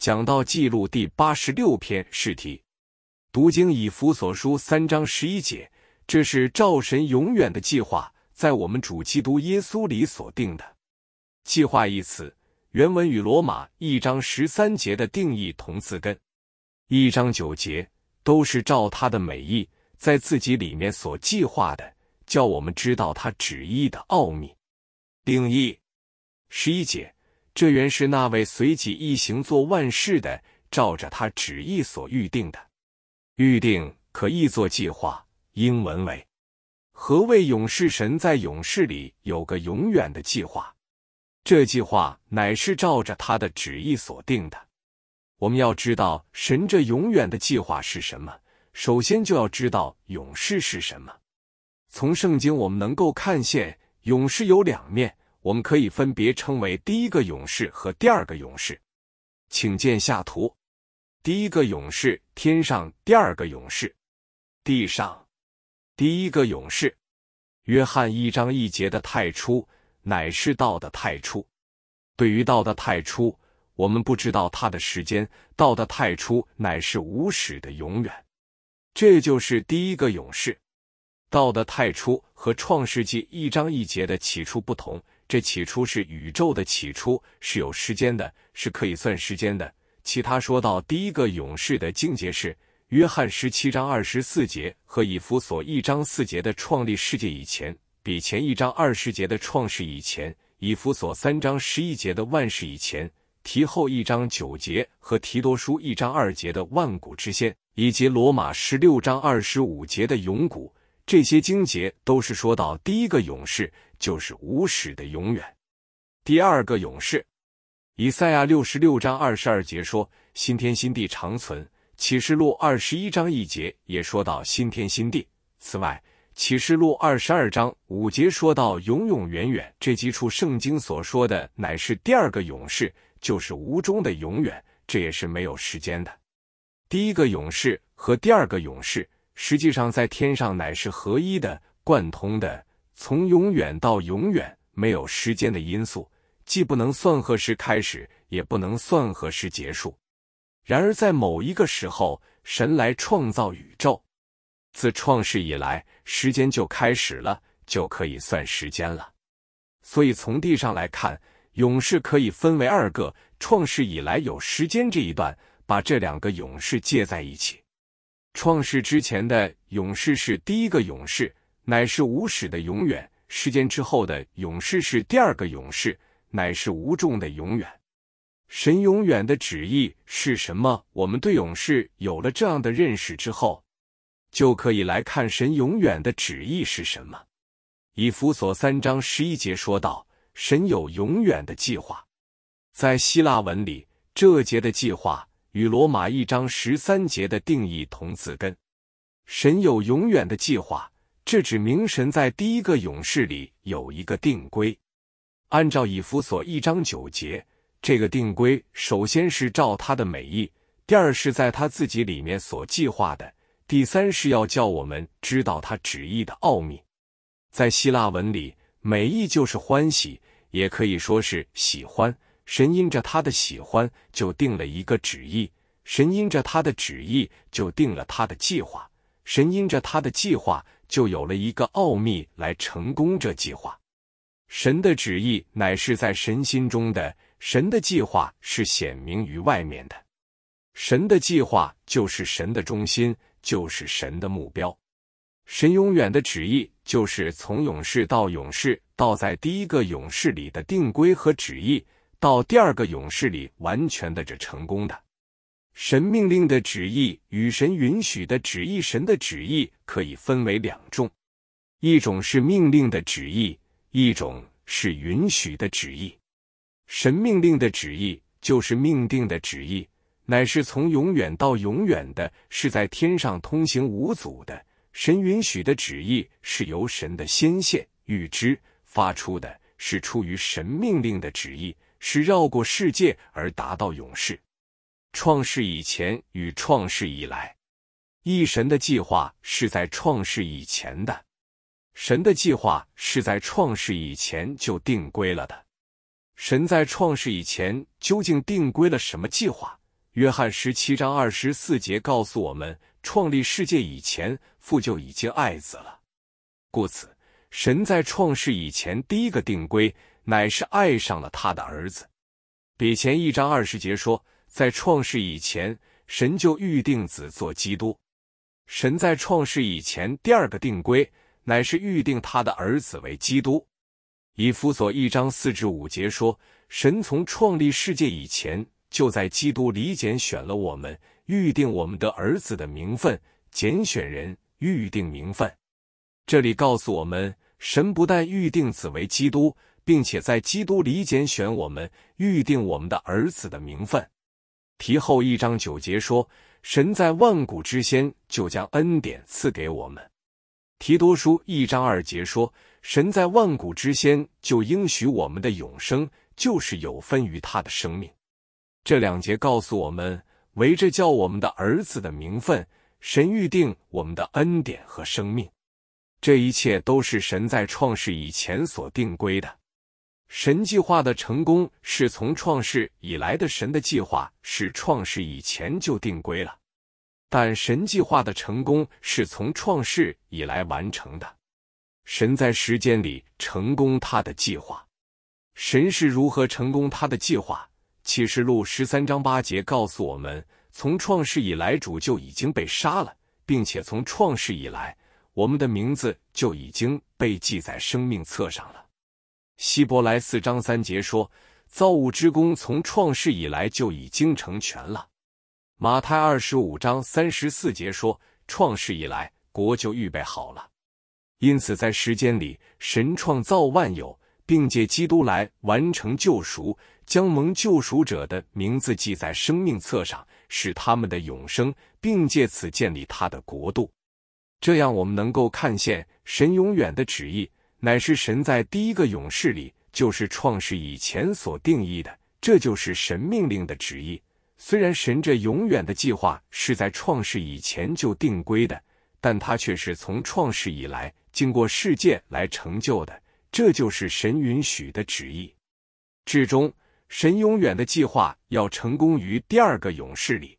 讲到记录第八十六篇试题，读经以弗所书三章十一节，这是赵神永远的计划，在我们主基督耶稣里所定的计划一词，原文与罗马一章十三节的定义同字根，一章九节都是照他的美意，在自己里面所计划的，叫我们知道他旨意的奥秘。定义十一节。这原是那位随己一行做万事的，照着他旨意所预定的。预定可译作计划，英文为“何谓勇士神在勇士里有个永远的计划？这计划乃是照着他的旨意所定的。我们要知道神这永远的计划是什么，首先就要知道勇士是什么。从圣经我们能够看见，勇士有两面。我们可以分别称为第一个勇士和第二个勇士，请见下图：第一个勇士天上，第二个勇士地上，第一个勇士。约翰一章一节的太初，乃是道的太初。对于道的太初，我们不知道他的时间。道的太初乃是无始的永远，这就是第一个勇士。道的太初和《创世纪》一章一节的起初不同，这起初是宇宙的起初，是有时间的，是可以算时间的。其他说到第一个勇士的境界是《约翰》十七章二十四节和《以弗所》一章四节的创立世界以前，比前一章二十节的创世以前，《以弗所》三章十一节的万世以前，《提后》一章九节和《提多书》一章二节的万古之先，以及《罗马》十六章二十五节的永古。这些经节都是说到第一个勇士，就是无始的永远；第二个勇士，以赛亚六十六章二十二节说“新天新地长存”，启示录二十一章一节也说到“新天新地”。此外，启示录二十二章五节说到“永永远远”，这几处圣经所说的乃是第二个勇士，就是无终的永远，这也是没有时间的。第一个勇士和第二个勇士。实际上，在天上乃是合一的、贯通的，从永远到永远没有时间的因素，既不能算何时开始，也不能算何时结束。然而，在某一个时候，神来创造宇宙，自创世以来，时间就开始了，就可以算时间了。所以，从地上来看，永世可以分为二个：创世以来有时间这一段，把这两个永世接在一起。创世之前的勇士是第一个勇士，乃是无始的永远；世间之后的勇士是第二个勇士，乃是无众的永远。神永远的旨意是什么？我们对勇士有了这样的认识之后，就可以来看神永远的旨意是什么。以弗所三章十一节说道：“神有永远的计划。”在希腊文里，这节的计划。与罗马一章十三节的定义同字根，神有永远的计划，这指明神在第一个勇士里有一个定规。按照以弗所一章九节，这个定规首先是照他的美意，第二是在他自己里面所计划的，第三是要叫我们知道他旨意的奥秘。在希腊文里，美意就是欢喜，也可以说是喜欢。神因着他的喜欢，就定了一个旨意；神因着他的旨意，就定了他的计划；神因着他的计划，就有了一个奥秘来成功这计划。神的旨意乃是在神心中的，神的计划是显明于外面的。神的计划就是神的中心，就是神的目标。神永远的旨意就是从勇士到勇士，到在第一个勇士里的定规和旨意。到第二个勇士里，完全的这成功的，神命令的旨意与神允许的旨意，神的旨意可以分为两种：一种是命令的旨意，一种是允许的旨意。神命令的旨意就是命定的旨意，乃是从永远到永远的，是在天上通行无阻的。神允许的旨意是由神的先现预知发出的，是出于神命令的旨意。是绕过世界而达到永世。创世以前与创世以来，一神的计划是在创世以前的；神的计划是在创世以前就定规了的。神在创世以前究竟定规了什么计划？约翰十七章二十四节告诉我们：创立世界以前，父就已经爱子了。故此，神在创世以前第一个定规。乃是爱上了他的儿子。比前一章二十节说，在创世以前，神就预定子做基督。神在创世以前第二个定规，乃是预定他的儿子为基督。以弗所一章四至五节说，神从创立世界以前，就在基督里拣选了我们，预定我们的儿子的名分。拣选人，预定名分。这里告诉我们，神不但预定子为基督。并且在基督里拣选我们，预定我们的儿子的名分。提后一章九节说：“神在万古之先就将恩典赐给我们。”提多书一章二节说：“神在万古之先就应许我们的永生，就是有分于他的生命。”这两节告诉我们，围着叫我们的儿子的名分，神预定我们的恩典和生命，这一切都是神在创世以前所定规的。神计划的成功是从创世以来的神的计划，是创世以前就定规了。但神计划的成功是从创世以来完成的。神在时间里成功他的计划。神是如何成功他的计划？启示录十三章八节告诉我们：从创世以来，主就已经被杀了，并且从创世以来，我们的名字就已经被记在生命册上了。希伯来四章三节说：“造物之功从创世以来就已经成全了。”马太二十五章三十四节说：“创世以来，国就预备好了。”因此，在时间里，神创造万有，并借基督来完成救赎，将蒙救赎者的名字记在生命册上，使他们的永生，并借此建立他的国度。这样，我们能够看见神永远的旨意。乃是神在第一个勇士里，就是创世以前所定义的，这就是神命令的旨意。虽然神这永远的计划是在创世以前就定规的，但它却是从创世以来，经过世界来成就的，这就是神允许的旨意。至终，神永远的计划要成功于第二个勇士里。